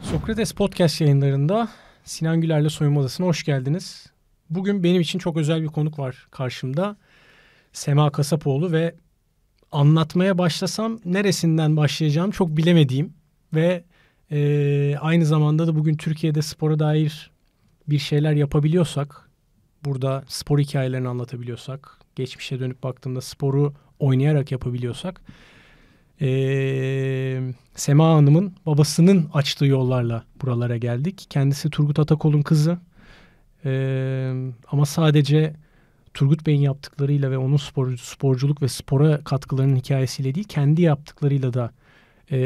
Sokrates Podcast yayınlarında Sinan Güler'le Soyunma Odası'na hoş geldiniz. Bugün benim için çok özel bir konuk var karşımda. Sema Kasapoğlu ve anlatmaya başlasam neresinden başlayacağım çok bilemediğim ve e, aynı zamanda da bugün Türkiye'de spora dair bir şeyler yapabiliyorsak, burada spor hikayelerini anlatabiliyorsak, geçmişe dönüp baktığımda sporu oynayarak yapabiliyorsak e, Sema Hanım'ın babasının açtığı yollarla buralara geldik. Kendisi Turgut Atakol'un kızı. E, ama sadece Turgut Bey'in yaptıklarıyla ve onun spor, sporculuk ve spora katkılarının hikayesiyle değil, kendi yaptıklarıyla da e,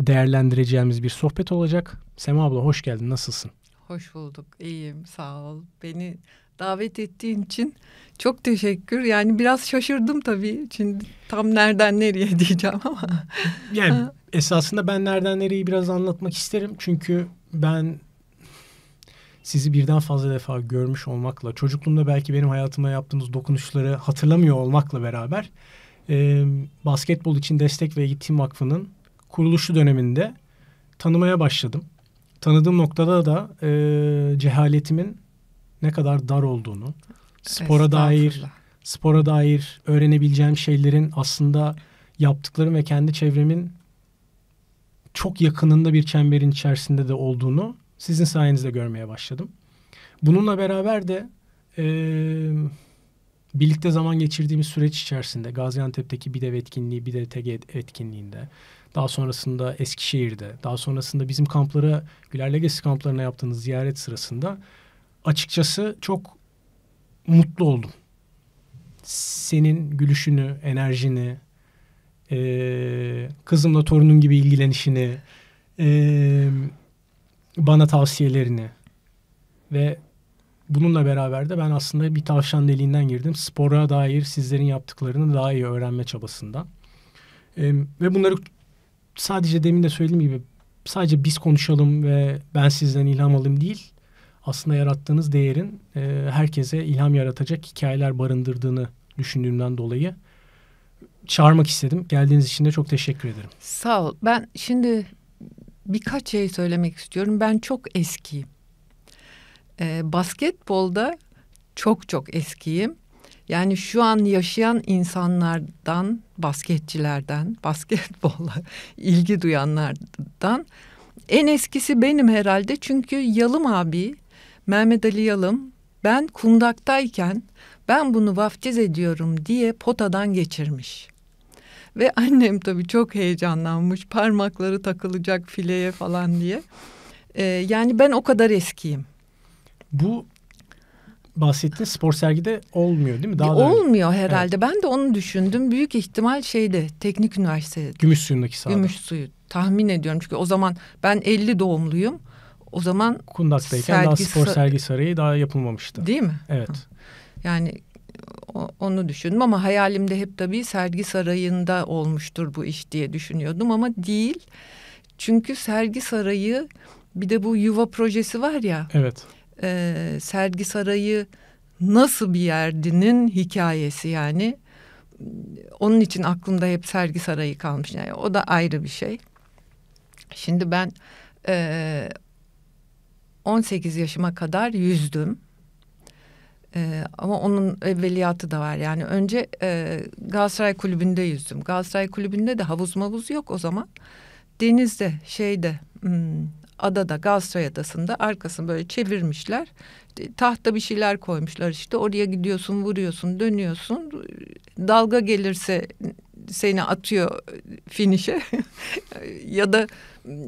değerlendireceğimiz bir sohbet olacak. Sema abla hoş geldin, nasılsın? Hoş bulduk, iyiyim, sağ ol. Beni davet ettiğin için çok teşekkür. Yani biraz şaşırdım tabii. Şimdi tam nereden nereye diyeceğim ama. yani esasında ben nereden nereyi biraz anlatmak isterim. Çünkü ben sizi birden fazla defa görmüş olmakla, çocukluğumda belki benim hayatıma yaptığınız dokunuşları hatırlamıyor olmakla beraber e, basketbol için destek ve eğitim vakfının kuruluşu döneminde tanımaya başladım. Tanıdığım noktada da e, cehaletimin ne kadar dar olduğunu, spora dair spora dair öğrenebileceğim şeylerin aslında yaptıklarım ve kendi çevremin çok yakınında bir çemberin içerisinde de olduğunu sizin sayenizde görmeye başladım. Bununla beraber de e, birlikte zaman geçirdiğimiz süreç içerisinde Gaziantep'teki bir dev etkinliği, bir de TG etkinliğinde, daha sonrasında Eskişehir'de, daha sonrasında bizim kamplara, Güler Legacy kamplarına yaptığınız ziyaret sırasında açıkçası çok mutlu oldum. Senin gülüşünü, enerjini, e, kızımla torunum gibi ilgilenişini, e, bana tavsiyelerini ve bununla beraber de ben aslında bir tavşan deliğinden girdim. Spora dair sizlerin yaptıklarını daha iyi öğrenme çabasında E, ve bunları sadece demin de söylediğim gibi sadece biz konuşalım ve ben sizden ilham alayım değil aslında yarattığınız değerin e, herkese ilham yaratacak hikayeler barındırdığını düşündüğümden dolayı çağırmak istedim. Geldiğiniz için de çok teşekkür ederim. Sağ ol. Ben şimdi birkaç şey söylemek istiyorum. Ben çok eskiyim. E, basketbolda çok çok eskiyim. Yani şu an yaşayan insanlardan, basketçilerden, basketbolla ilgi duyanlardan en eskisi benim herhalde. Çünkü Yalım abi Mehmet Ali Yalım ben kundaktayken ben bunu vaftiz ediyorum diye potadan geçirmiş. Ve annem tabii çok heyecanlanmış parmakları takılacak fileye falan diye. Ee, yani ben o kadar eskiyim. Bu bahsettiğin spor sergide olmuyor değil mi? Daha olmuyor da herhalde. Evet. Ben de onu düşündüm. Büyük ihtimal şeyde teknik üniversitede. Gümüş suyundaki sahada. Gümüş suyu tahmin ediyorum. Çünkü o zaman ben 50 doğumluyum. O zaman Kundak'tayken sergi, daha spor sergi sarayı daha yapılmamıştı. Değil mi? Evet. Ha. Yani onu düşündüm ama hayalimde hep tabii sergi sarayında olmuştur bu iş diye düşünüyordum ama değil. Çünkü sergi sarayı bir de bu yuva projesi var ya. Evet. E, sergi sarayı nasıl bir yerdinin hikayesi yani. Onun için aklımda hep sergi sarayı kalmış. Yani o da ayrı bir şey. Şimdi ben e, 18 yaşıma kadar yüzdüm. Ee, ama onun evveliyatı da var yani önce e, Galatasaray Kulübü'nde yüzdüm. Galatasaray Kulübü'nde de havuz mavuz yok o zaman. Denizde şeyde hmm, adada Galatasaray Adası'nda arkasını böyle çevirmişler. E, tahta bir şeyler koymuşlar işte oraya gidiyorsun vuruyorsun dönüyorsun. Dalga gelirse seni atıyor finişe ya da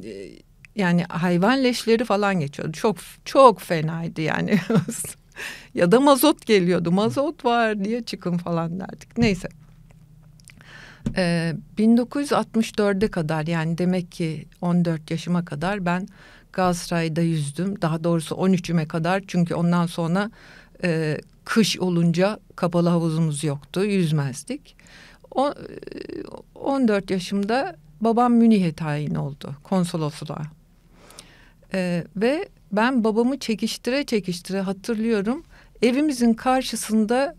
e, yani hayvan leşleri falan geçiyordu. Çok çok fenaydı yani. ya da mazot geliyordu. Mazot var diye çıkın falan derdik. Neyse. Ee, 1964'e kadar yani demek ki 14 yaşıma kadar ben Galatasaray'da yüzdüm. Daha doğrusu 13'üme kadar çünkü ondan sonra e, kış olunca kapalı havuzumuz yoktu. Yüzmezdik. O, 14 e, yaşımda babam Münih'e tayin oldu konsolosluğa. Ee, ve ben babamı çekiştire çekiştire hatırlıyorum. Evimizin karşısında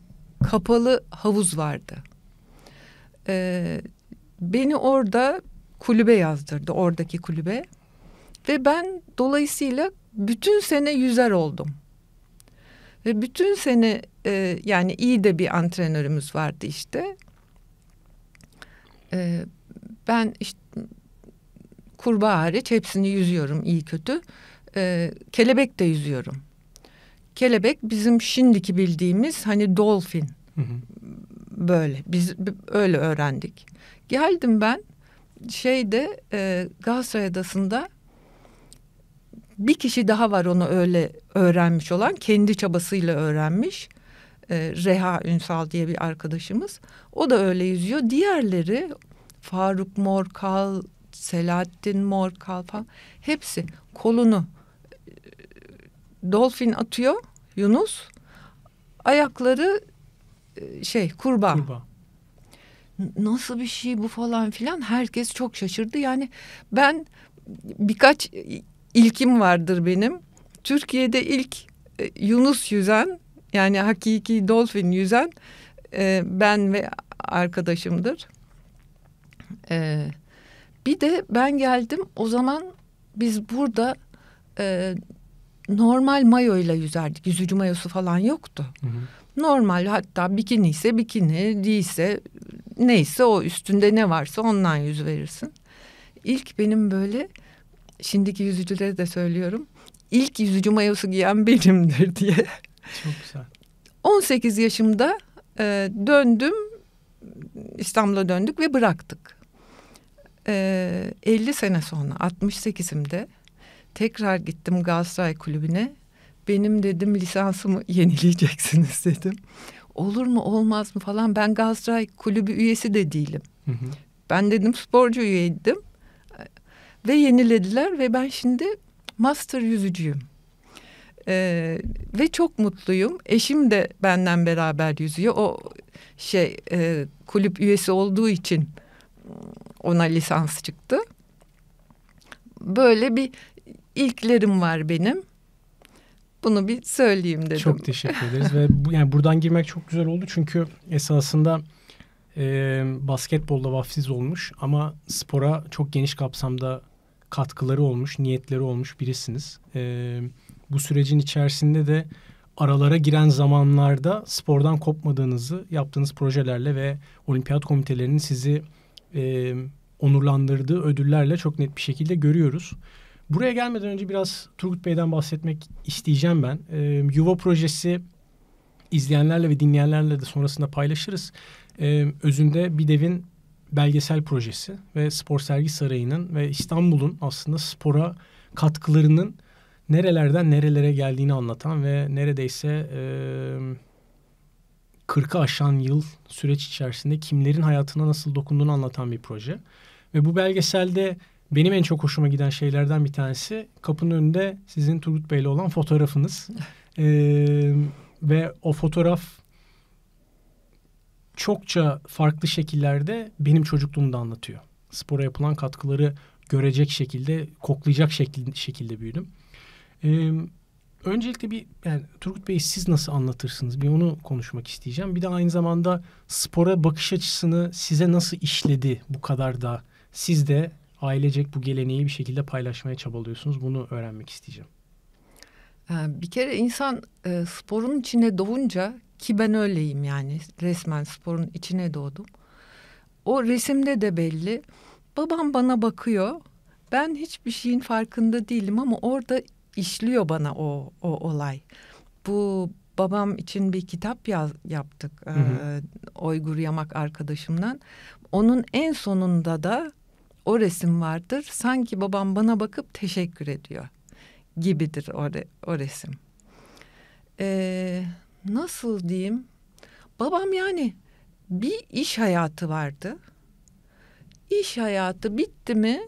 kapalı havuz vardı. Ee, beni orada kulübe yazdırdı, oradaki kulübe. Ve ben dolayısıyla bütün sene yüzer oldum. Ve bütün sene e, yani iyi de bir antrenörümüz vardı işte. E, ben işte kurbağa hariç hepsini yüzüyorum iyi kötü. E, kelebek de yüzüyorum. Kelebek bizim şimdiki bildiğimiz hani dolfin. Hı hı. Böyle biz öyle öğrendik. Geldim ben şeyde e, Galatasaray Adası'nda bir kişi daha var onu öyle öğrenmiş olan kendi çabasıyla öğrenmiş. E, Reha Ünsal diye bir arkadaşımız. O da öyle yüzüyor. Diğerleri Faruk Morkal, Selahattin Morkal falan hepsi kolunu e, dolfin atıyor Yunus. Ayakları e, şey kurbağa. kurbağa. Nasıl bir şey bu falan filan herkes çok şaşırdı. Yani ben birkaç e, ilkim vardır benim. Türkiye'de ilk Yunus yüzen yani hakiki dolfin yüzen ben ve arkadaşımdır. Evet bir de ben geldim o zaman biz burada e, normal ile yüzerdik. Yüzücü mayosu falan yoktu. Hı hı. Normal hatta bikini ise bikini değilse neyse o üstünde ne varsa ondan yüz verirsin. İlk benim böyle şimdiki yüzücülere de söylüyorum. İlk yüzücü mayosu giyen benimdir diye. Çok güzel. 18 yaşımda e, döndüm İstanbul'a döndük ve bıraktık. 50 ee, sene sonra 68'imde tekrar gittim Galatasaray Kulübü'ne. Benim dedim lisansımı yenileyeceksiniz dedim. Olur mu olmaz mı falan ben Galatasaray Kulübü üyesi de değilim. Hı hı. Ben dedim sporcu üyeydim ve yenilediler ve ben şimdi master yüzücüyüm. Ee, ve çok mutluyum. Eşim de benden beraber yüzüyor. O şey e, kulüp üyesi olduğu için ona lisans çıktı. Böyle bir ilklerim var benim. Bunu bir söyleyeyim dedim. Çok teşekkür ederiz ve bu, yani buradan girmek çok güzel oldu çünkü esasında e, basketbolda vafsiz olmuş ama spora çok geniş kapsamda katkıları olmuş, niyetleri olmuş birisiniz. E, bu sürecin içerisinde de aralara giren zamanlarda spordan kopmadığınızı yaptığınız projelerle ve olimpiyat komitelerinin sizi e, onurlandırdığı ödüllerle çok net bir şekilde görüyoruz. Buraya gelmeden önce biraz Turgut Bey'den bahsetmek isteyeceğim ben. E, Yuva projesi izleyenlerle ve dinleyenlerle de sonrasında paylaşırız. E, özünde bir devin belgesel projesi ve Spor Sergi Sarayı'nın ve İstanbul'un aslında spora katkılarının nerelerden nerelere geldiğini anlatan ve neredeyse e, 40'ı aşan yıl süreç içerisinde kimlerin hayatına nasıl dokunduğunu anlatan bir proje. Ve bu belgeselde benim en çok hoşuma giden şeylerden bir tanesi kapının önünde sizin Turgut Bey'le olan fotoğrafınız. ee, ve o fotoğraf çokça farklı şekillerde benim çocukluğumu da anlatıyor. Spora yapılan katkıları görecek şekilde, koklayacak şekilde, şekilde büyüdüm. Ee, Öncelikle bir yani Turgut Bey siz nasıl anlatırsınız? Bir onu konuşmak isteyeceğim. Bir de aynı zamanda spora bakış açısını size nasıl işledi bu kadar da? Siz de ailecek bu geleneği bir şekilde paylaşmaya çabalıyorsunuz. Bunu öğrenmek isteyeceğim. Ee, bir kere insan e, sporun içine doğunca ki ben öyleyim yani resmen sporun içine doğdum. O resimde de belli. Babam bana bakıyor. Ben hiçbir şeyin farkında değilim ama orada işliyor bana o o olay. Bu babam için bir kitap yaz, yaptık hı hı. E, Oygur Yamak arkadaşımdan. Onun en sonunda da o resim vardır. Sanki babam bana bakıp teşekkür ediyor gibidir o, re, o resim. Ee, nasıl diyeyim? Babam yani bir iş hayatı vardı. İş hayatı bitti mi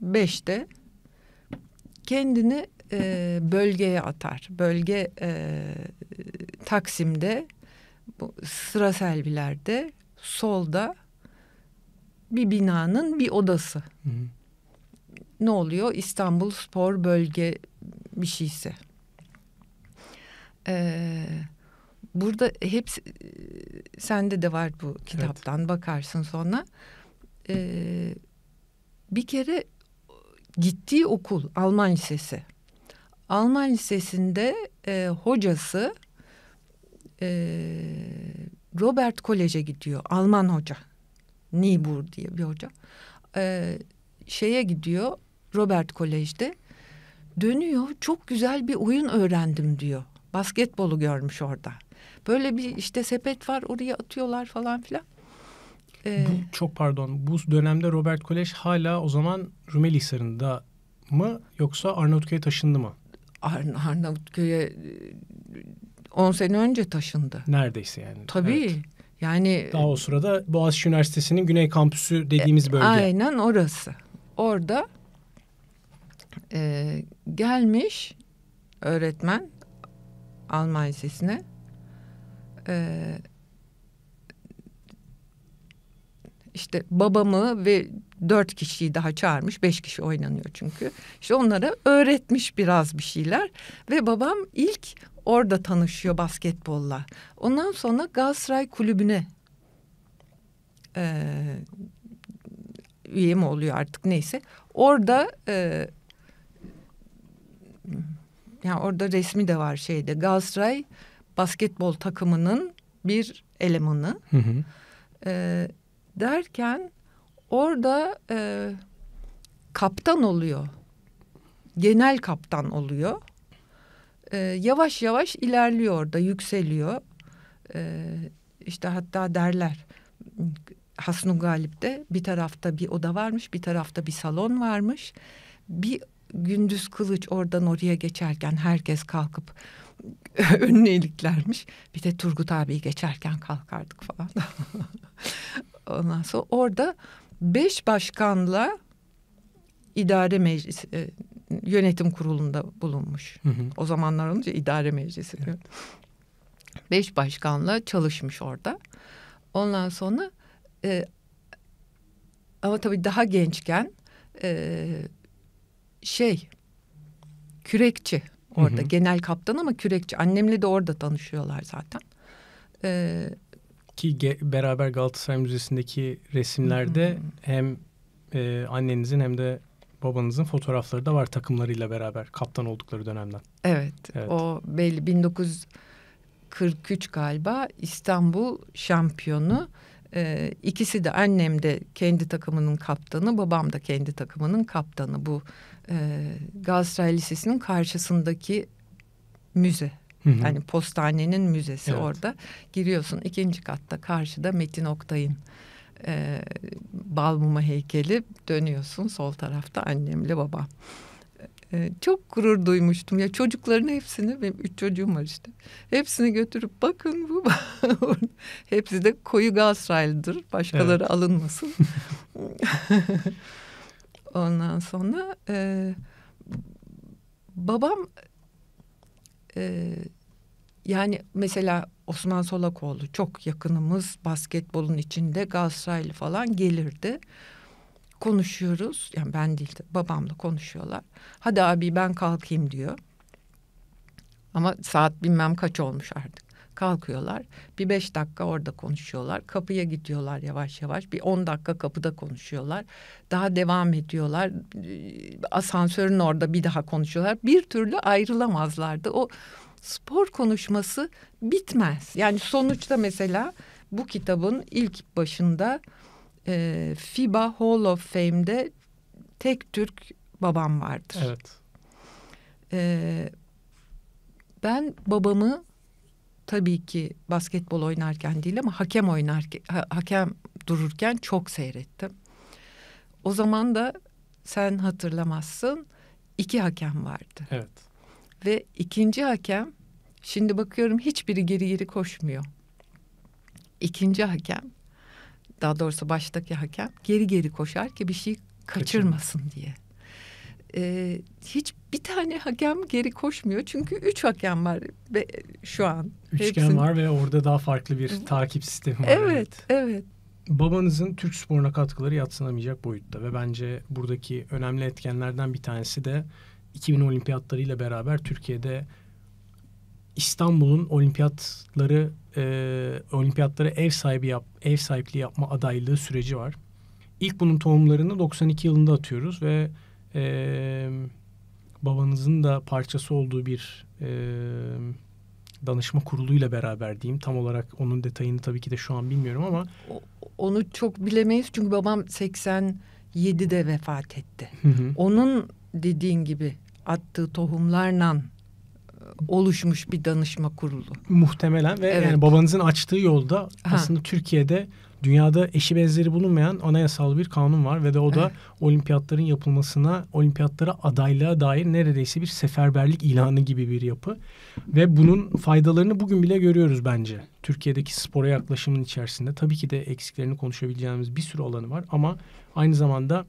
beşte kendini e, bölgeye atar. Bölge e, Taksim'de bu sıra selvilerde solda bir binanın bir odası. Hı hı. Ne oluyor? İstanbul Spor Bölge bir şeyse. Ee, burada hepsi e, sende de var bu kitaptan evet. bakarsın sonra. Ee, bir kere gittiği okul Alman Lisesi. Alman Lisesi'nde e, hocası e, Robert Kolej'e gidiyor. Alman hoca. Niebuhr diye bir hoca. E, şeye gidiyor Robert Kolej'de. Dönüyor çok güzel bir oyun öğrendim diyor. Basketbolu görmüş orada. Böyle bir işte sepet var oraya atıyorlar falan filan. Ee, bu, çok pardon. Bu dönemde Robert Kolej hala o zaman Rumeli Hisarı'nda mı yoksa Arnavutköy'e taşındı mı? Arnavutköy'e 10 e, sene önce taşındı. Neredeyse yani. Tabii. Evet. Yani daha o e, sırada Boğaziçi Üniversitesi'nin Güney Kampüsü dediğimiz e, bölge. Aynen orası. Orada e, gelmiş öğretmen Alman Lisesi'ne e, işte babamı ve dört kişiyi daha çağırmış. Beş kişi oynanıyor çünkü. İşte onlara öğretmiş biraz bir şeyler. Ve babam ilk orada tanışıyor basketbolla. Ondan sonra Galatasaray Kulübü'ne e, üye mi oluyor artık neyse. Orada e, yani orada resmi de var şeyde Galatasaray basketbol takımının bir elemanı. Hı hı. E, derken orada e, kaptan oluyor. Genel kaptan oluyor. E, yavaş yavaş ilerliyor orada, yükseliyor. E, işte hatta derler Hasnu Galip'te bir tarafta bir oda varmış, bir tarafta bir salon varmış. Bir gündüz kılıç oradan oraya geçerken herkes kalkıp önüne iliklermiş. Bir de Turgut abi geçerken kalkardık falan. Ondan sonra orada beş başkanla idare meclis e, yönetim kurulunda bulunmuş. Hı hı. O zamanlar olunca idare meclisi. Evet. Beş başkanla çalışmış orada. Ondan sonra e, ama tabii daha gençken e, şey kürekçi orada hı hı. genel kaptan ama kürekçi. Annemle de orada tanışıyorlar zaten. E, ki ge, beraber Galatasaray Müzesi'ndeki resimlerde Hı-hı. hem e, annenizin hem de babanızın fotoğrafları da var takımlarıyla beraber kaptan oldukları dönemden. Evet, evet. o belli 1943 galiba İstanbul şampiyonu. Ee, ikisi de annem de kendi takımının kaptanı, babam da kendi takımının kaptanı. Bu e, Galatasaray Lisesi'nin karşısındaki müze. Hı hı. Yani postanenin müzesi evet. orada. Giriyorsun ikinci katta karşıda Metin Oktay'ın e, Balmuma heykeli. Dönüyorsun sol tarafta annemle babam. E, çok gurur duymuştum. Ya çocukların hepsini, benim üç çocuğum var işte. Hepsini götürüp bakın bu. Hepsi de koyu Galatasaraylıdır. Başkaları evet. alınmasın. Ondan sonra e, babam e, yani mesela Osman Solakoğlu çok yakınımız basketbolun içinde Galatasaraylı falan gelirdi. Konuşuyoruz. Yani ben değil de babamla konuşuyorlar. Hadi abi ben kalkayım diyor. Ama saat bilmem kaç olmuş artık. Kalkıyorlar. Bir beş dakika orada konuşuyorlar. Kapıya gidiyorlar yavaş yavaş. Bir on dakika kapıda konuşuyorlar. Daha devam ediyorlar. Ee, asansörün orada bir daha konuşuyorlar. Bir türlü ayrılamazlardı. O spor konuşması bitmez. Yani sonuçta mesela bu kitabın ilk başında e, FIBA Hall of Fame'de tek Türk babam vardır. Evet. E, ben babamı tabii ki basketbol oynarken değil ama hakem oynarken ha, hakem dururken çok seyrettim. O zaman da sen hatırlamazsın iki hakem vardı. Evet. Ve ikinci hakem Şimdi bakıyorum hiçbiri geri geri koşmuyor. İkinci hakem daha doğrusu baştaki hakem geri geri koşar ki bir şey kaçırmasın Kaçırma. diye. Ee, hiç bir tane hakem geri koşmuyor çünkü üç hakem var ve şu an. Üçgen hepsini... var ve orada daha farklı bir takip sistemi var. Evet, evet. evet. Babanızın Türk sporuna katkıları yatsınamayacak boyutta ve bence buradaki önemli etkenlerden bir tanesi de 2000 olimpiyatlarıyla beraber Türkiye'de İstanbul'un olimpiyatları e, olimpiyatlara ev sahibi yap, ev sahipliği yapma adaylığı süreci var. İlk bunun tohumlarını 92 yılında atıyoruz ve e, babanızın da parçası olduğu bir e, danışma kuruluyla beraber diyeyim. Tam olarak onun detayını tabii ki de şu an bilmiyorum ama. Onu çok bilemeyiz çünkü babam 87'de vefat etti. Hı hı. Onun dediğin gibi attığı tohumlarla oluşmuş bir danışma kurulu. Muhtemelen ve evet. yani babanızın açtığı yolda ha. aslında Türkiye'de dünyada eşi benzeri bulunmayan anayasal bir kanun var ve de o da evet. olimpiyatların yapılmasına, olimpiyatlara adaylığa dair neredeyse bir seferberlik ilanı gibi bir yapı. Ve bunun faydalarını bugün bile görüyoruz bence. Türkiye'deki spora yaklaşımın içerisinde tabii ki de eksiklerini konuşabileceğimiz bir sürü alanı var ama aynı zamanda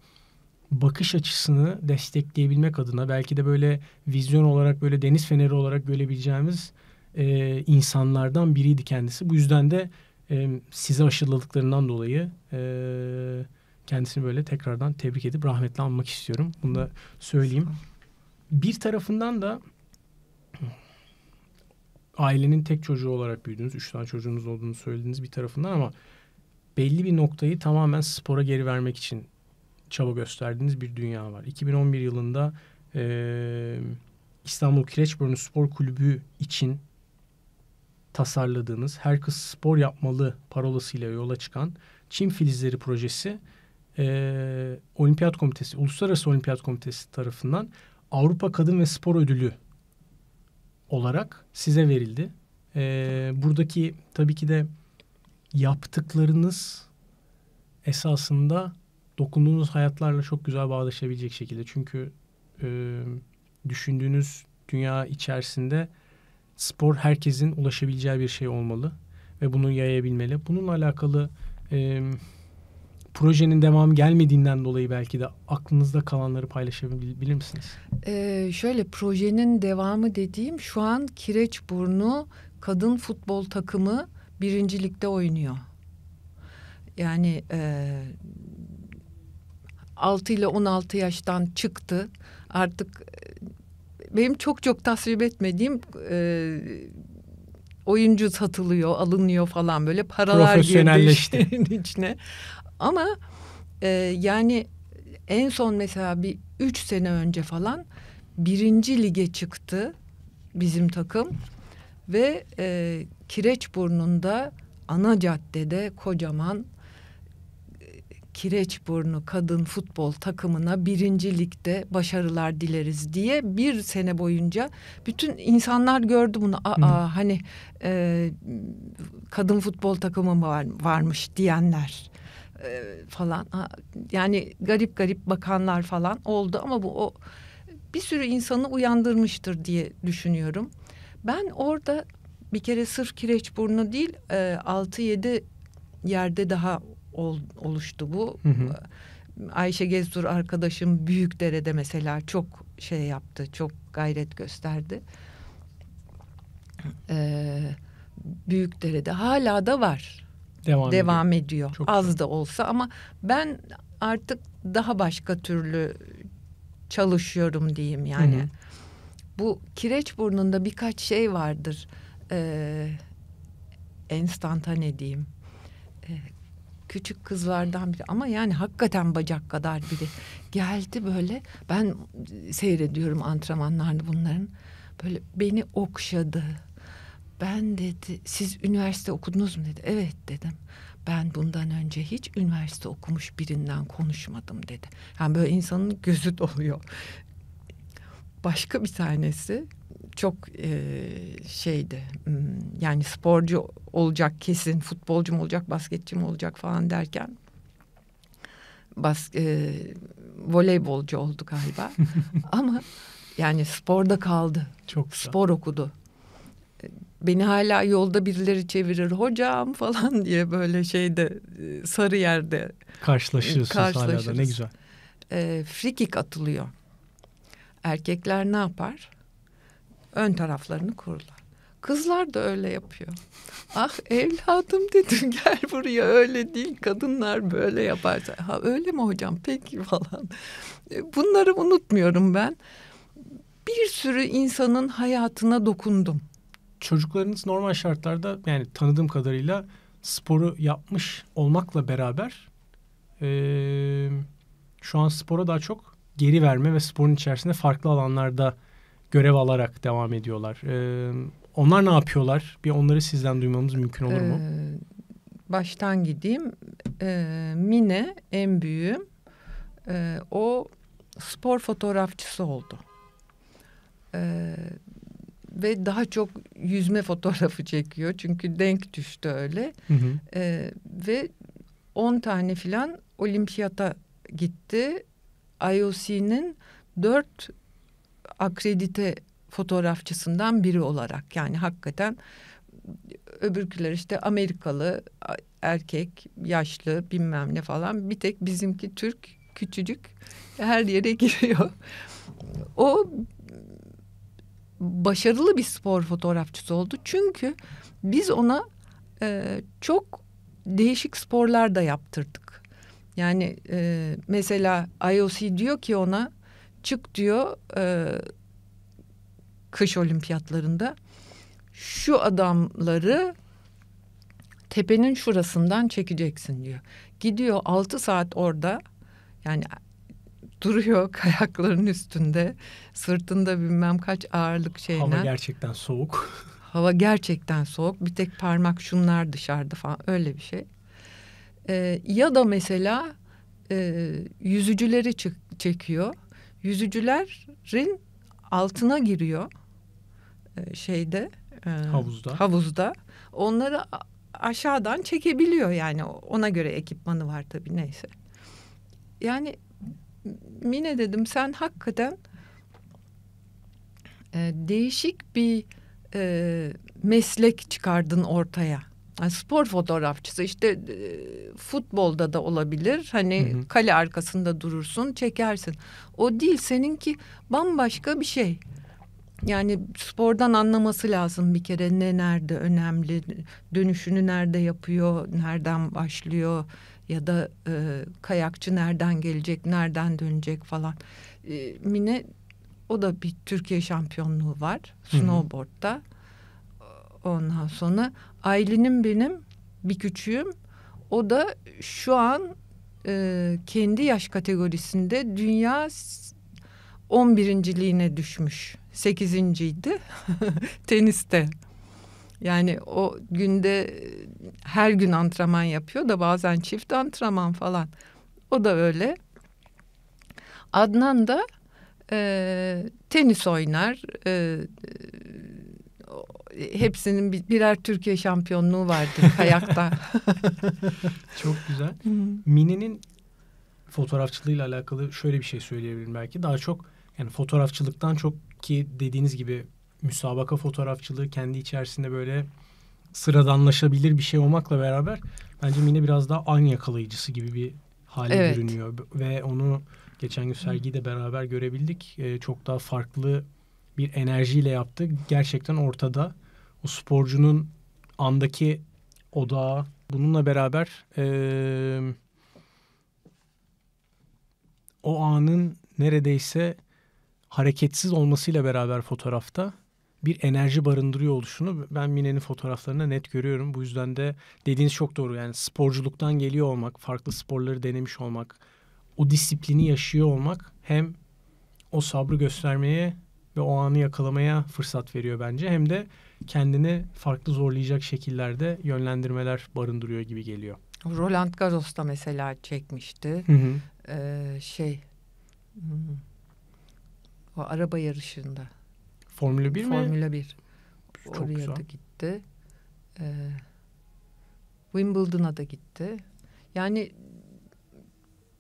bakış açısını destekleyebilmek adına belki de böyle vizyon olarak böyle deniz feneri olarak görebileceğimiz e, insanlardan biriydi kendisi. Bu yüzden de e, size aşıladıklarından dolayı e, kendisini böyle tekrardan tebrik edip rahmetle anmak istiyorum. Bunu da söyleyeyim. Bir tarafından da ailenin tek çocuğu olarak büyüdünüz. Üç tane çocuğunuz olduğunu söylediniz bir tarafından ama belli bir noktayı tamamen spora geri vermek için çaba gösterdiğiniz bir dünya var. 2011 yılında e, İstanbul Kireçburnu Spor Kulübü için tasarladığınız herkes spor yapmalı parolasıyla yola çıkan Çin Filizleri projesi e, Olimpiyat Komitesi, Uluslararası Olimpiyat Komitesi tarafından Avrupa Kadın ve Spor Ödülü olarak size verildi. E, buradaki tabii ki de yaptıklarınız esasında dokunduğunuz hayatlarla çok güzel bağdaşabilecek şekilde. Çünkü e, düşündüğünüz dünya içerisinde spor herkesin ulaşabileceği bir şey olmalı ve bunu yayabilmeli. Bununla alakalı e, projenin devam gelmediğinden dolayı belki de aklınızda kalanları paylaşabilir misiniz? Ee, şöyle projenin devamı dediğim şu an Kireçburnu kadın futbol takımı birincilikte oynuyor. Yani e, 6 ile 16 yaştan çıktı. Artık e, benim çok çok tasvip etmediğim e, oyuncu satılıyor, alınıyor falan böyle paralar girdi işin içine. Ama e, yani en son mesela bir üç sene önce falan birinci lige çıktı bizim takım ve e, Kireçburnu'nda ana caddede kocaman Kireçburnu kadın futbol takımına birincilikte başarılar dileriz diye bir sene boyunca bütün insanlar gördü bunu. Aa, Hı. hani e, kadın futbol takımı var, varmış diyenler e, falan. yani garip garip bakanlar falan oldu ama bu o bir sürü insanı uyandırmıştır diye düşünüyorum. Ben orada bir kere sırf kireçburnu değil e, 6-7 yerde daha ol, oluştu bu. Hı hı. Ee, Ayşe Gezdur arkadaşım Büyükdere'de mesela çok şey yaptı, çok gayret gösterdi. Ee, Büyükdere'de hala da var. Devam, Devam ediyor. ediyor. Çok Az güzel. da olsa ama ben artık daha başka türlü çalışıyorum diyeyim yani. Hı hı. Bu kireç burnunda birkaç şey vardır. Ee, enstantane diyeyim. Ee, küçük kızlardan biri ama yani hakikaten bacak kadar biri geldi böyle ben seyrediyorum antrenmanlarını bunların böyle beni okşadı. Ben dedi siz üniversite okudunuz mu dedi. Evet dedim. Ben bundan önce hiç üniversite okumuş birinden konuşmadım dedi. Yani böyle insanın gözü doluyor. Başka bir tanesi çok e, şeydi hmm, yani sporcu olacak kesin futbolcum olacak basketçim olacak falan derken bas, e, voleybolcu oldu galiba ama yani sporda kaldı çok güzel. spor okudu beni hala yolda birileri çevirir hocam falan diye böyle şeyde sarı yerde karşılaşıyorsunuz hala da ne güzel e, free atılıyor erkekler ne yapar ön taraflarını kururlar. Kızlar da öyle yapıyor. Ah evladım dedim gel buraya öyle değil kadınlar böyle yapar. Ha öyle mi hocam peki falan. E, bunları unutmuyorum ben. Bir sürü insanın hayatına dokundum. Çocuklarınız normal şartlarda yani tanıdığım kadarıyla sporu yapmış olmakla beraber ee, şu an spora daha çok geri verme ve sporun içerisinde farklı alanlarda görev alarak devam ediyorlar. E, onlar ne yapıyorlar? Bir onları sizden duymamız mümkün olur mu? Ee, baştan gideyim. Ee, Mine en büyüğü. Ee, o spor fotoğrafçısı oldu. Ee, ve daha çok yüzme fotoğrafı çekiyor. Çünkü denk düştü öyle. Hı hı. Ee, ve 10 tane filan olimpiyata gitti. IOC'nin dört akredite fotoğrafçısından biri olarak yani hakikaten öbürküler işte Amerikalı erkek yaşlı bilmem ne falan bir tek bizimki Türk küçücük her yere giriyor. O başarılı bir spor fotoğrafçısı oldu çünkü biz ona e, çok değişik sporlar da yaptırdık. Yani e, mesela IOC diyor ki ona çık diyor e, kış olimpiyatlarında şu adamları tepenin şurasından çekeceksin diyor. Gidiyor altı saat orada yani duruyor kayakların üstünde sırtında bilmem kaç ağırlık şeyle. Hava gerçekten soğuk. Hava gerçekten soğuk bir tek parmak şunlar dışarıda falan öyle bir şey. Ee, ya da mesela e, yüzücüleri çekiyor yüzücülerin altına giriyor e, şeyde e, havuzda. havuzda. Onları aşağıdan çekebiliyor yani ona göre ekipmanı var tabii neyse. Yani Mine dedim sen hakikaten e, değişik bir e, meslek çıkardın ortaya yani spor fotoğrafçısı işte e, futbolda da olabilir. Hani hı hı. kale arkasında durursun, çekersin. O değil seninki bambaşka bir şey. Yani spordan anlaması lazım bir kere ne nerede önemli, dönüşünü nerede yapıyor, nereden başlıyor ya da e, kayakçı nereden gelecek, nereden dönecek falan. E, Mine o da bir Türkiye şampiyonluğu var snowboard'da. Hı Ondan sonra Aylin'im benim bir küçüğüm. O da şu an e, kendi yaş kategorisinde dünya 11.liğine düşmüş. 8.ydi teniste. Yani o günde e, her gün antrenman yapıyor da bazen çift antrenman falan. O da öyle. Adnan da e, tenis oynar, e, hepsinin birer Türkiye şampiyonluğu vardı kayakta. Çok güzel. Mini'nin fotoğrafçılığıyla alakalı şöyle bir şey söyleyebilirim belki. Daha çok yani fotoğrafçılıktan çok ki dediğiniz gibi müsabaka fotoğrafçılığı kendi içerisinde böyle sıradanlaşabilir bir şey olmakla beraber bence Mine biraz daha an yakalayıcısı gibi bir hale evet. görünüyor ve onu geçen gün sergiyi de beraber görebildik. Ee, çok daha farklı bir enerjiyle yaptı. Gerçekten ortada o sporcunun andaki odağı bununla beraber e, o anın neredeyse hareketsiz olmasıyla beraber fotoğrafta bir enerji barındırıyor oluşunu ben Mine'nin fotoğraflarında net görüyorum. Bu yüzden de dediğiniz çok doğru. Yani sporculuktan geliyor olmak, farklı sporları denemiş olmak, o disiplini yaşıyor olmak hem o sabrı göstermeye ve o anı yakalamaya fırsat veriyor bence. Hem de kendini farklı zorlayacak şekillerde yönlendirmeler barındırıyor gibi geliyor. Roland Garros da mesela çekmişti. Hı hı. Ee, şey hmm, o araba yarışında. Formula 1 Formula mi? Formula 1. Çok Oraya güzel. da gitti. Ee, Wimbledon'a da gitti. Yani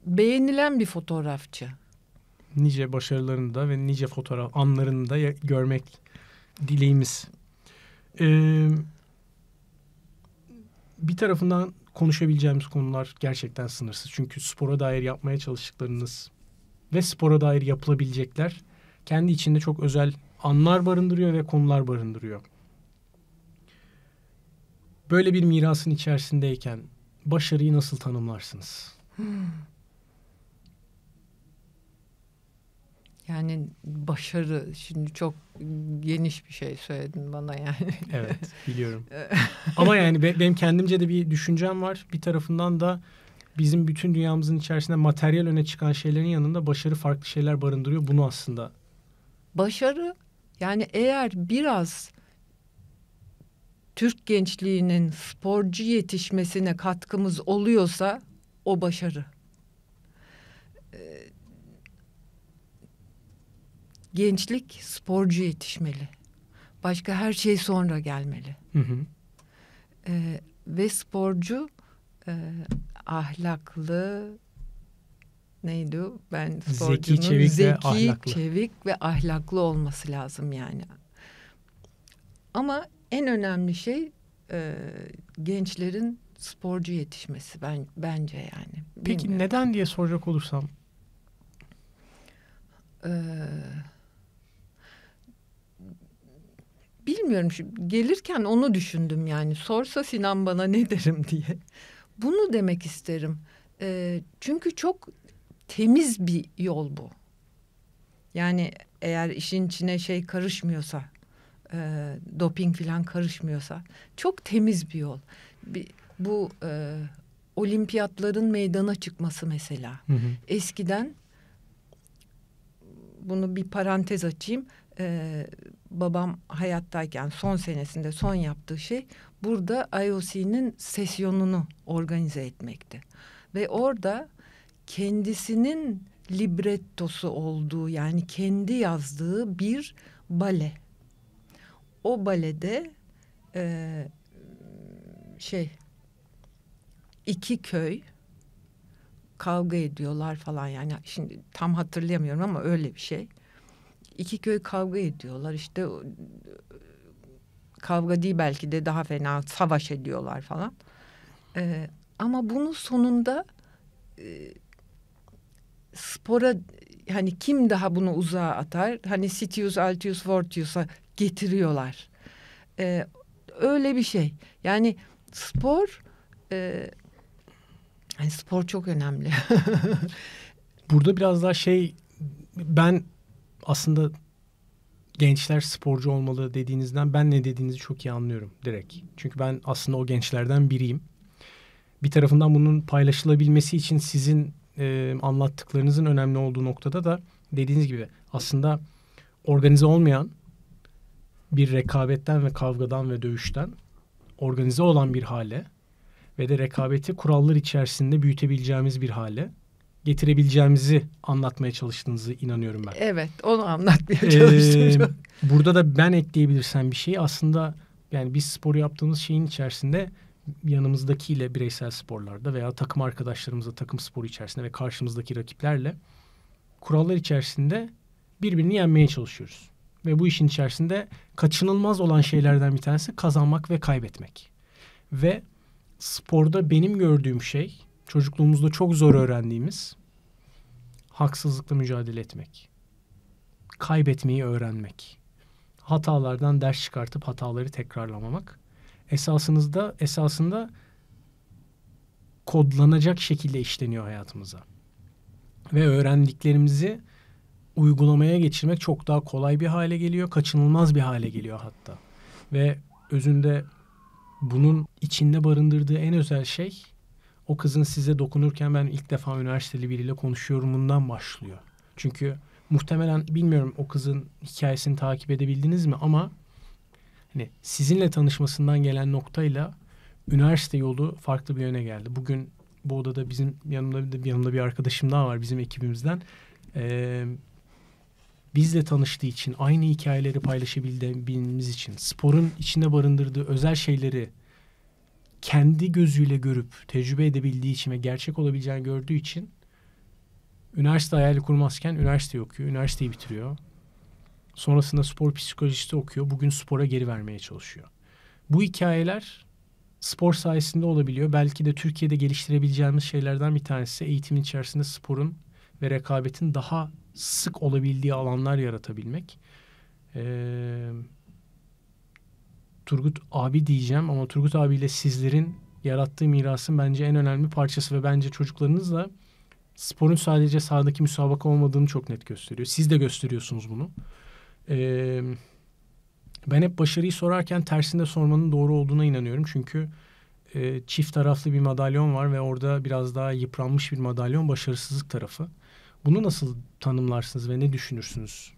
beğenilen bir fotoğrafçı nice başarılarını da ve nice fotoğraf anlarını da görmek dileğimiz. Ee, bir tarafından konuşabileceğimiz konular gerçekten sınırsız. Çünkü spora dair yapmaya çalıştıklarınız ve spora dair yapılabilecekler kendi içinde çok özel anlar barındırıyor ve konular barındırıyor. Böyle bir mirasın içerisindeyken başarıyı nasıl tanımlarsınız? Hmm. Yani başarı şimdi çok geniş bir şey söyledin bana yani. Evet biliyorum. Ama yani be, benim kendimce de bir düşüncem var. Bir tarafından da bizim bütün dünyamızın içerisinde materyal öne çıkan şeylerin yanında başarı farklı şeyler barındırıyor. Bunu aslında. Başarı yani eğer biraz Türk gençliğinin sporcu yetişmesine katkımız oluyorsa o başarı. gençlik sporcu yetişmeli. Başka her şey sonra gelmeli. Hı hı. E, ve sporcu e, ahlaklı neydi ben sporcunun zeki, çevik, zeki ve ahlaklı. çevik ve ahlaklı olması lazım yani. Ama en önemli şey e, gençlerin sporcu yetişmesi ben bence yani. Peki Bilmiyorum. neden diye soracak olursam? Ee, bilmiyorum şu gelirken onu düşündüm yani sorsa Sinan bana ne derim diye. Bunu demek isterim. E, çünkü çok temiz bir yol bu. Yani eğer işin içine şey karışmıyorsa, e, doping falan karışmıyorsa çok temiz bir yol. Bir, bu e, olimpiyatların meydana çıkması mesela. Hı hı. Eskiden bunu bir parantez açayım e, babam hayattayken son senesinde son yaptığı şey burada IOC'nin sesyonunu organize etmekti. Ve orada kendisinin librettosu olduğu yani kendi yazdığı bir bale. O balede e, şey iki köy kavga ediyorlar falan yani şimdi tam hatırlayamıyorum ama öyle bir şey iki köy kavga ediyorlar işte kavga değil belki de daha fena savaş ediyorlar falan. Ee, ama bunun sonunda e, spora hani kim daha bunu uzağa atar? Hani Sitius, Altius, Fortius'a getiriyorlar. Ee, öyle bir şey. Yani spor e, yani spor çok önemli. Burada biraz daha şey ben aslında gençler sporcu olmalı dediğinizden ben ne dediğinizi çok iyi anlıyorum direkt. Çünkü ben aslında o gençlerden biriyim. Bir tarafından bunun paylaşılabilmesi için sizin e, anlattıklarınızın önemli olduğu noktada da dediğiniz gibi aslında organize olmayan bir rekabetten ve kavgadan ve dövüşten organize olan bir hale ve de rekabeti kurallar içerisinde büyütebileceğimiz bir hale getirebileceğimizi anlatmaya çalıştığınızı inanıyorum ben. Evet onu anlatmaya ee, çalıştım. Ee, burada da ben ekleyebilirsem bir şey aslında yani biz sporu yaptığımız şeyin içerisinde yanımızdakiyle bireysel sporlarda veya takım arkadaşlarımızla takım sporu içerisinde ve karşımızdaki rakiplerle kurallar içerisinde birbirini yenmeye çalışıyoruz. Ve bu işin içerisinde kaçınılmaz olan şeylerden bir tanesi kazanmak ve kaybetmek. Ve sporda benim gördüğüm şey çocukluğumuzda çok zor öğrendiğimiz haksızlıkla mücadele etmek. Kaybetmeyi öğrenmek. Hatalardan ders çıkartıp hataları tekrarlamamak. Esasınızda esasında kodlanacak şekilde işleniyor hayatımıza. Ve öğrendiklerimizi uygulamaya geçirmek çok daha kolay bir hale geliyor, kaçınılmaz bir hale geliyor hatta. Ve özünde bunun içinde barındırdığı en özel şey o kızın size dokunurken ben ilk defa üniversiteli biriyle konuşuyorumundan başlıyor. Çünkü muhtemelen bilmiyorum o kızın hikayesini takip edebildiniz mi ama hani sizinle tanışmasından gelen noktayla üniversite yolu farklı bir yöne geldi. Bugün bu odada bizim yanımda bir yanımda bir arkadaşım daha var bizim ekibimizden. Ee, bizle tanıştığı için, aynı hikayeleri paylaşabildiğimiz için, sporun içinde barındırdığı özel şeyleri kendi gözüyle görüp tecrübe edebildiği için ve gerçek olabileceğini gördüğü için üniversite hayali kurmazken üniversite okuyor, üniversiteyi bitiriyor. Sonrasında spor psikolojisi okuyor, bugün spora geri vermeye çalışıyor. Bu hikayeler spor sayesinde olabiliyor. Belki de Türkiye'de geliştirebileceğimiz şeylerden bir tanesi eğitimin içerisinde sporun ve rekabetin daha sık olabildiği alanlar yaratabilmek. Ee, Turgut abi diyeceğim ama Turgut abiyle sizlerin yarattığı mirasın bence en önemli parçası ve bence çocuklarınız da sporun sadece sahadaki müsabaka olmadığını çok net gösteriyor. Siz de gösteriyorsunuz bunu. Ee, ben hep başarıyı sorarken tersinde sormanın doğru olduğuna inanıyorum. Çünkü e, çift taraflı bir madalyon var ve orada biraz daha yıpranmış bir madalyon başarısızlık tarafı. Bunu nasıl tanımlarsınız ve ne düşünürsünüz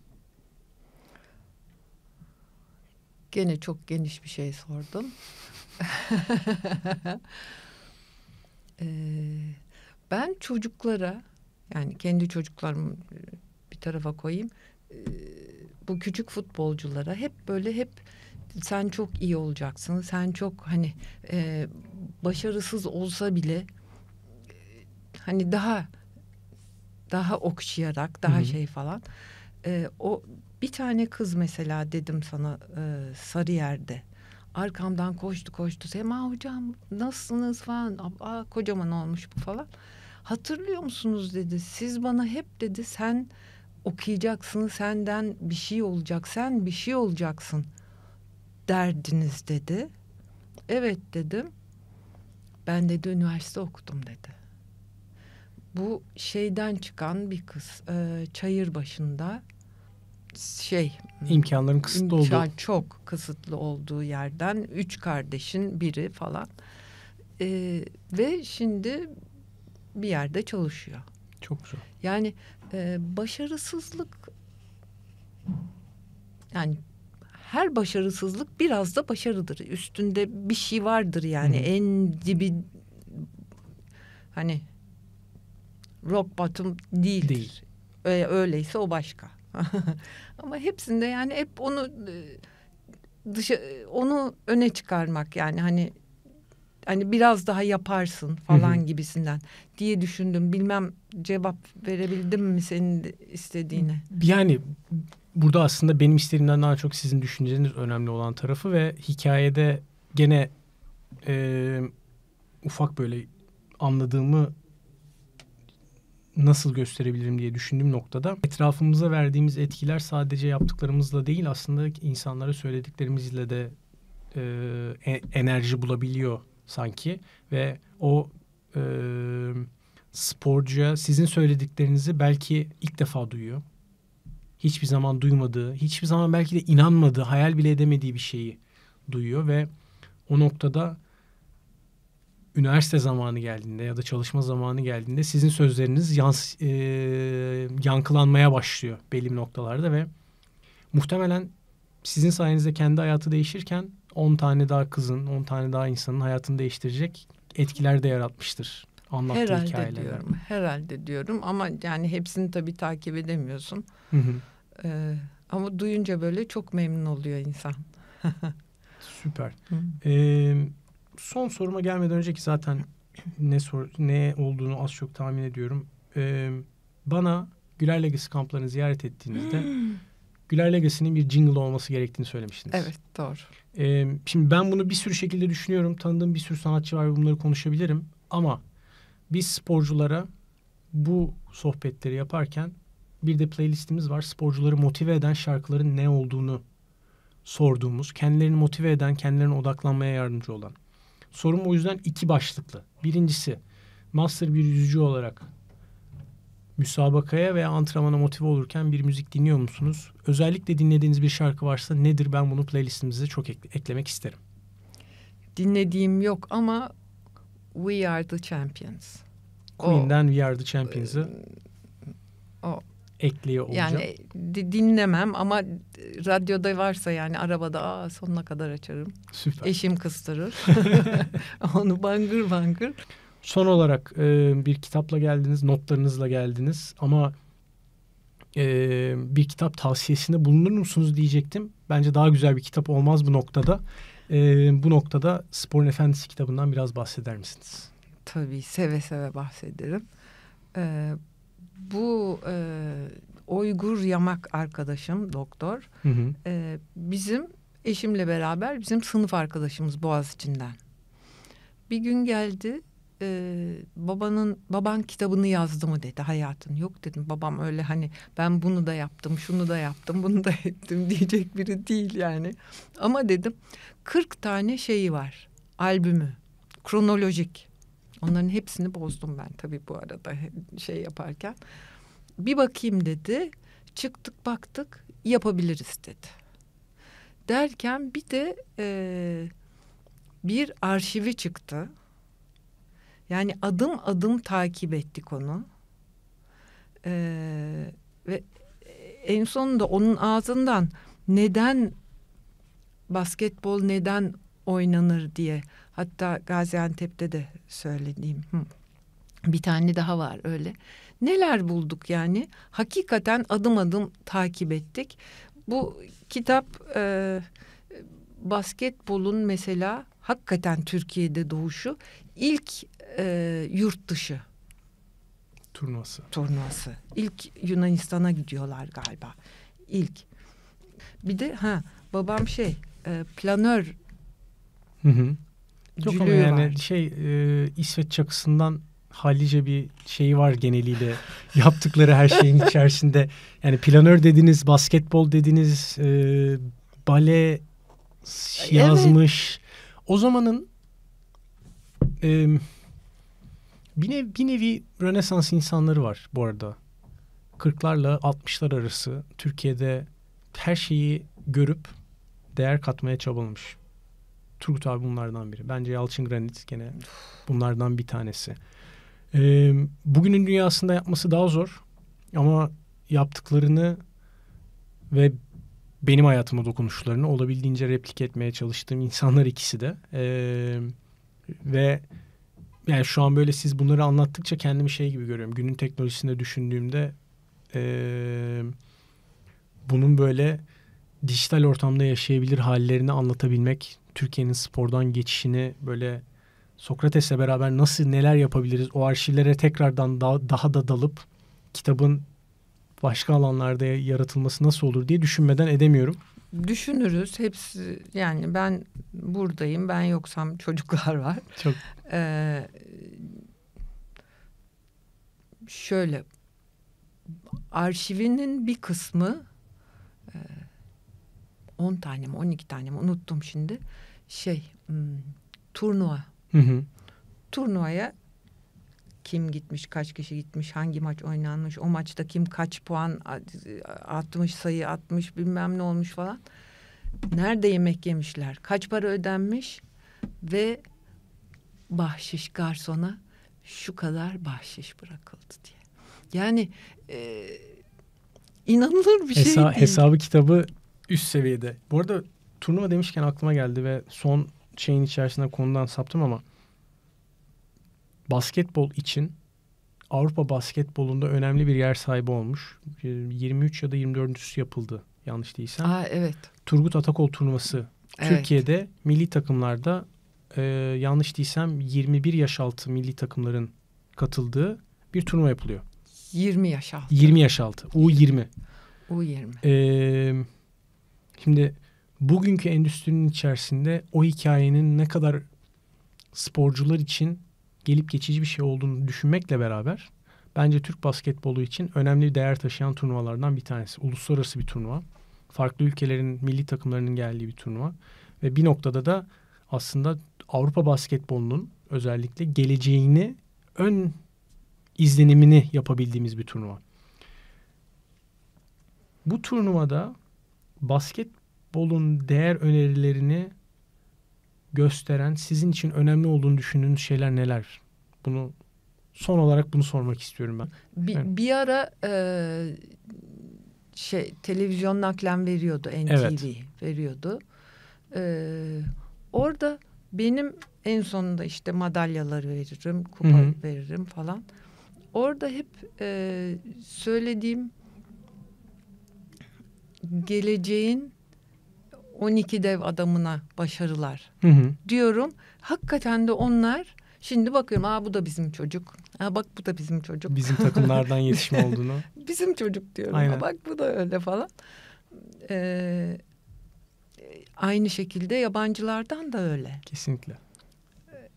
Gene çok geniş bir şey sordum. Ee, ben çocuklara yani kendi çocuklarımı e, bir tarafa koyayım. Ee, bu küçük futbolculara hep böyle hep sen çok iyi olacaksın. Sen çok hani e, başarısız olsa bile e, hani daha daha okşayarak daha Hı-hı. şey falan. o bir tane kız mesela dedim sana e, yerde Arkamdan koştu koştu. Sema hocam nasılsınız falan. Aa, kocaman olmuş bu falan. Hatırlıyor musunuz dedi. Siz bana hep dedi sen okuyacaksın senden bir şey olacak sen bir şey olacaksın derdiniz dedi. Evet dedim. Ben dedi üniversite okudum dedi. Bu şeyden çıkan bir kız e, çayır başında şey hmm, imkanların kısıtlı imkan olduğu çok kısıtlı olduğu yerden üç kardeşin biri falan ee, ve şimdi bir yerde çalışıyor. Çok güzel. Yani e, başarısızlık yani her başarısızlık biraz da başarıdır. Üstünde bir şey vardır yani Hı. en dibi hani rock bottom değildir. Değil. öyleyse o başka. Ama hepsinde yani hep onu e, dışa e, onu öne çıkarmak yani hani hani biraz daha yaparsın falan gibisinden diye düşündüm. Bilmem cevap verebildim mi senin istediğine. Yani burada aslında benim istediğimden daha çok sizin düşünceniz önemli olan tarafı ve hikayede gene e, ufak böyle anladığımı nasıl gösterebilirim diye düşündüğüm noktada etrafımıza verdiğimiz etkiler sadece yaptıklarımızla değil aslında insanlara söylediklerimizle de e, e, enerji bulabiliyor sanki ve o e, sporcuya sizin söylediklerinizi belki ilk defa duyuyor. Hiçbir zaman duymadığı, hiçbir zaman belki de inanmadığı, hayal bile edemediği bir şeyi duyuyor ve o noktada üniversite zamanı geldiğinde ya da çalışma zamanı geldiğinde sizin sözleriniz yans, e, yankılanmaya başlıyor belli noktalarda ve muhtemelen sizin sayenizde kendi hayatı değişirken 10 tane daha kızın, 10 tane daha insanın hayatını değiştirecek etkiler de yaratmıştır. Anlattığı herhalde hikayelerden. diyorum, herhalde diyorum ama yani hepsini tabii takip edemiyorsun. Hı hı. Ee, ama duyunca böyle çok memnun oluyor insan. Süper. Hı. Ee, son soruma gelmeden önceki zaten ne sor, ne olduğunu az çok tahmin ediyorum. Ee, bana Güler Legacy kamplarını ziyaret ettiğinizde hmm. Güler Legacy'nin bir jingle olması gerektiğini söylemiştiniz. Evet doğru. Ee, şimdi ben bunu bir sürü şekilde düşünüyorum. Tanıdığım bir sürü sanatçı var ve bunları konuşabilirim. Ama biz sporculara bu sohbetleri yaparken bir de playlistimiz var. Sporcuları motive eden şarkıların ne olduğunu sorduğumuz, kendilerini motive eden, kendilerini odaklanmaya yardımcı olan. Sorum o yüzden iki başlıklı. Birincisi master bir yüzücü olarak müsabakaya veya antrenmana motive olurken bir müzik dinliyor musunuz? Özellikle dinlediğiniz bir şarkı varsa nedir? Ben bunu playlistimize çok ek- eklemek isterim. Dinlediğim yok ama We Are The Champions. Queen'den o, We Are The Champions'ı. E, o ekliyor olacağım. Yani dinlemem ama radyoda varsa yani arabada aa, sonuna kadar açarım. Süper. Eşim kıstırır. Onu bangır bangır. Son olarak e, bir kitapla geldiniz, notlarınızla geldiniz ama e, bir kitap tavsiyesinde bulunur musunuz diyecektim. Bence daha güzel bir kitap olmaz bu noktada. E, bu noktada Sporun Efendisi kitabından biraz bahseder misiniz? Tabii seve seve bahsederim. Ee, bu e, Oygur Yamak arkadaşım doktor hı hı. E, bizim eşimle beraber bizim sınıf arkadaşımız Boğaziçi'nden. Bir gün geldi e, babanın baban kitabını yazdı mı dedi hayatın yok dedim babam öyle hani ben bunu da yaptım şunu da yaptım bunu da ettim diyecek biri değil yani ama dedim 40 tane şeyi var albümü kronolojik Onların hepsini bozdum ben tabii bu arada şey yaparken. Bir bakayım dedi. Çıktık baktık yapabiliriz dedi. Derken bir de e, bir arşivi çıktı. Yani adım adım takip ettik onu. Ee, ve en sonunda onun ağzından neden basketbol neden oynanır diye Hatta Gaziantep'te de söylediğim bir tane daha var öyle. Neler bulduk yani? Hakikaten adım adım takip ettik. Bu kitap e, basketbolun mesela hakikaten Türkiye'de doğuşu ilk e, yurt dışı turnuvası. Turnuvası. İlk Yunanistan'a gidiyorlar galiba. İlk. Bir de ha babam şey e, planör. Hı hı. Yok ama yani var. şey e, İsveç çakısından hallice bir şeyi var geneliyle yaptıkları her şeyin içerisinde. Yani planör dediniz, basketbol dediniz, e, bale e, yazmış. Evet. O zamanın e, bir, nev, bir nevi Rönesans insanları var bu arada. 40'larla 60'lar arası Türkiye'de her şeyi görüp değer katmaya çabalamış. Turgut abi bunlardan biri. Bence Yalçın Granit gene bunlardan bir tanesi. Ee, bugünün dünyasında yapması daha zor. Ama yaptıklarını ve benim hayatıma dokunuşlarını olabildiğince replik etmeye çalıştığım insanlar ikisi de. Ee, ve yani şu an böyle siz bunları anlattıkça kendimi şey gibi görüyorum. Günün teknolojisinde düşündüğümde ee, bunun böyle dijital ortamda yaşayabilir hallerini anlatabilmek Türkiye'nin spordan geçişini böyle Sokrates'le beraber nasıl neler yapabiliriz? O arşivlere tekrardan daha, daha da dalıp kitabın başka alanlarda yaratılması nasıl olur diye düşünmeden edemiyorum. Düşünürüz. Hepsi yani ben buradayım. Ben yoksam çocuklar var. Çok. Ee, şöyle arşivinin bir kısmı 10 tane mi 12 tane mi unuttum şimdi. Şey hmm, turnuva. Hı hı. Turnuvaya kim gitmiş, kaç kişi gitmiş, hangi maç oynanmış, o maçta kim kaç puan atmış, sayı atmış, bilmem ne olmuş falan. Nerede yemek yemişler, kaç para ödenmiş ve bahşiş garsona şu kadar bahşiş bırakıldı diye. Yani e, inanılır bir Hesa- şey değil. Hesabı kitabı üst seviyede. Bu arada turnuva demişken aklıma geldi ve son şeyin içerisinde konudan saptım ama basketbol için Avrupa basketbolunda önemli bir yer sahibi olmuş. 23 ee, ya da 24.sü yapıldı yanlış değilsem. Aa, evet. Turgut Atakol turnuvası. Evet. Türkiye'de milli takımlarda e, yanlış değilsem 21 yaş altı milli takımların katıldığı bir turnuva yapılıyor. 20 yaş altı. 20 yaş altı. U20. U20. Ee, Şimdi bugünkü endüstrinin içerisinde o hikayenin ne kadar sporcular için gelip geçici bir şey olduğunu düşünmekle beraber bence Türk basketbolu için önemli bir değer taşıyan turnuvalardan bir tanesi. Uluslararası bir turnuva. Farklı ülkelerin milli takımlarının geldiği bir turnuva. Ve bir noktada da aslında Avrupa basketbolunun özellikle geleceğini ön izlenimini yapabildiğimiz bir turnuva. Bu turnuvada basketbolun değer önerilerini gösteren, sizin için önemli olduğunu düşündüğünüz şeyler neler? Bunu son olarak bunu sormak istiyorum ben. Bir, yani. bir ara e, şey televizyon naklen veriyordu NTV evet. veriyordu. E, orada benim en sonunda işte madalyaları veririm, kupa Hı-hı. veririm falan. Orada hep e, söylediğim geleceğin 12 dev adamına başarılar hı hı. diyorum. Hakikaten de onlar şimdi bakıyorum aa bu da bizim çocuk. Aa bak bu da bizim çocuk. Bizim takımlardan yetişme olduğunu. bizim çocuk diyorum. Aynen. Aa, bak bu da öyle falan. Ee, aynı şekilde yabancılardan da öyle. Kesinlikle. Ee,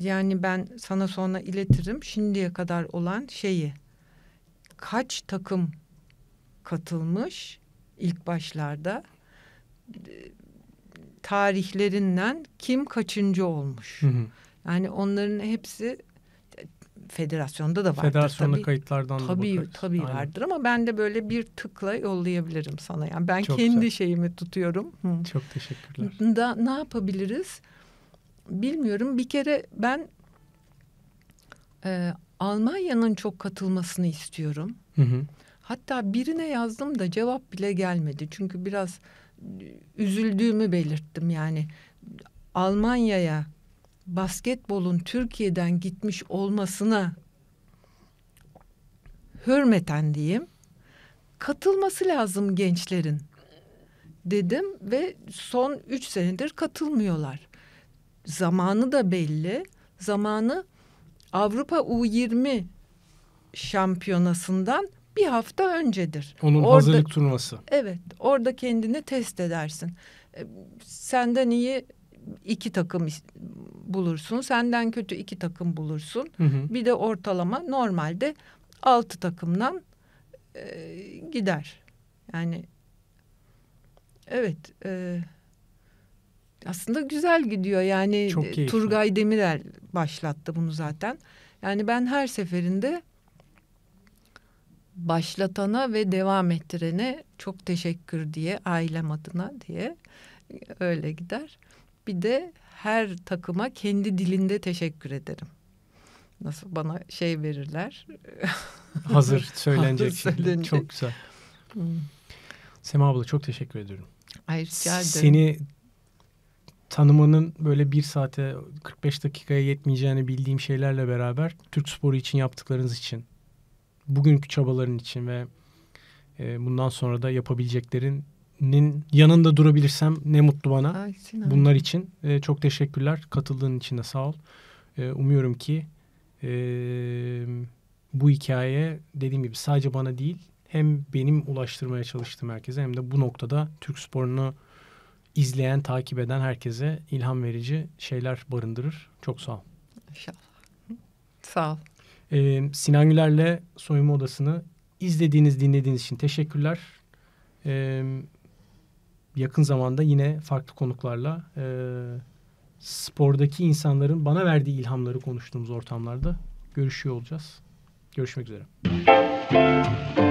yani ben sana sonra iletirim şimdiye kadar olan şeyi. Kaç takım katılmış ilk başlarda tarihlerinden kim kaçıncı olmuş. Hı hı. Yani onların hepsi federasyonda da vardır. Federasyonda tabii, kayıtlardan tabii, da bakarız. Tabii Aynen. vardır ama ben de böyle bir tıkla yollayabilirim sana. Yani ben Çok kendi güzel. şeyimi tutuyorum. Hı. Çok teşekkürler. Da, ne yapabiliriz? Bilmiyorum. Bir kere ben e, Almanya'nın çok katılmasını istiyorum. Hı hı. Hatta birine yazdım da cevap bile gelmedi. Çünkü biraz ıı, üzüldüğümü belirttim yani. Almanya'ya basketbolun Türkiye'den gitmiş olmasına hürmeten diyeyim katılması lazım gençlerin dedim ve son üç senedir katılmıyorlar. Zamanı da belli. Zamanı Avrupa U20 şampiyonasından bir hafta öncedir. Onun orada, hazırlık turnuvası. Evet orada kendini test edersin. E, senden iyi iki takım bulursun. Senden kötü iki takım bulursun. Hı hı. Bir de ortalama normalde altı takımdan e, gider. Yani evet e, aslında güzel gidiyor. Yani e, Turgay Demirel başlattı bunu zaten. Yani ben her seferinde başlatana ve devam ettirene çok teşekkür diye ailem adına diye öyle gider. Bir de her takıma kendi dilinde teşekkür ederim. Nasıl bana şey verirler. Hazır söylenecek. Hazır Çok güzel. Hmm. Sema abla çok teşekkür ediyorum. Ay rica ederim. Seni tanımanın böyle bir saate 45 dakikaya yetmeyeceğini bildiğim şeylerle beraber Türk sporu için yaptıklarınız için bugünkü çabaların için ve e, bundan sonra da yapabileceklerinin yanında durabilirsem ne mutlu bana. Ay, Sinan. Bunlar için e, çok teşekkürler. Katıldığın için de sağ ol. E, umuyorum ki e, bu hikaye dediğim gibi sadece bana değil hem benim ulaştırmaya çalıştığım herkese hem de bu noktada Türk sporunu izleyen, takip eden herkese ilham verici şeyler barındırır. Çok sağ ol. İnşallah. Sağ ol. Ee, Sinan Güler'le Soyunma Odası'nı izlediğiniz, dinlediğiniz için teşekkürler. Ee, yakın zamanda yine farklı konuklarla e, spordaki insanların bana verdiği ilhamları konuştuğumuz ortamlarda görüşüyor olacağız. Görüşmek üzere.